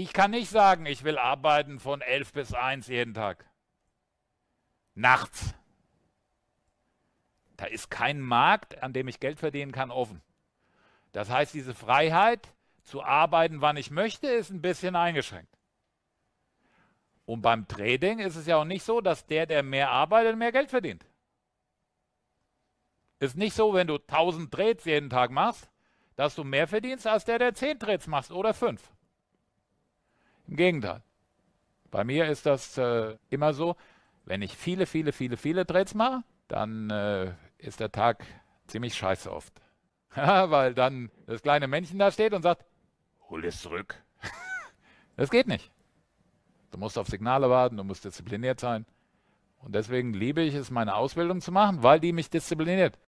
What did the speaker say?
Ich kann nicht sagen, ich will arbeiten von 11 bis 1 jeden Tag. Nachts. Da ist kein Markt, an dem ich Geld verdienen kann, offen. Das heißt, diese Freiheit zu arbeiten, wann ich möchte, ist ein bisschen eingeschränkt. Und beim Trading ist es ja auch nicht so, dass der, der mehr arbeitet, mehr Geld verdient. Ist nicht so, wenn du 1000 Trades jeden Tag machst, dass du mehr verdienst als der, der 10 Trades machst oder 5. Im Gegenteil. Bei mir ist das äh, immer so, wenn ich viele, viele, viele, viele Trades mache, dann äh, ist der Tag ziemlich scheiße oft. Weil dann das kleine Männchen da steht und sagt, hol es zurück. das geht nicht. Du musst auf Signale warten, du musst diszipliniert sein. Und deswegen liebe ich es, meine Ausbildung zu machen, weil die mich diszipliniert.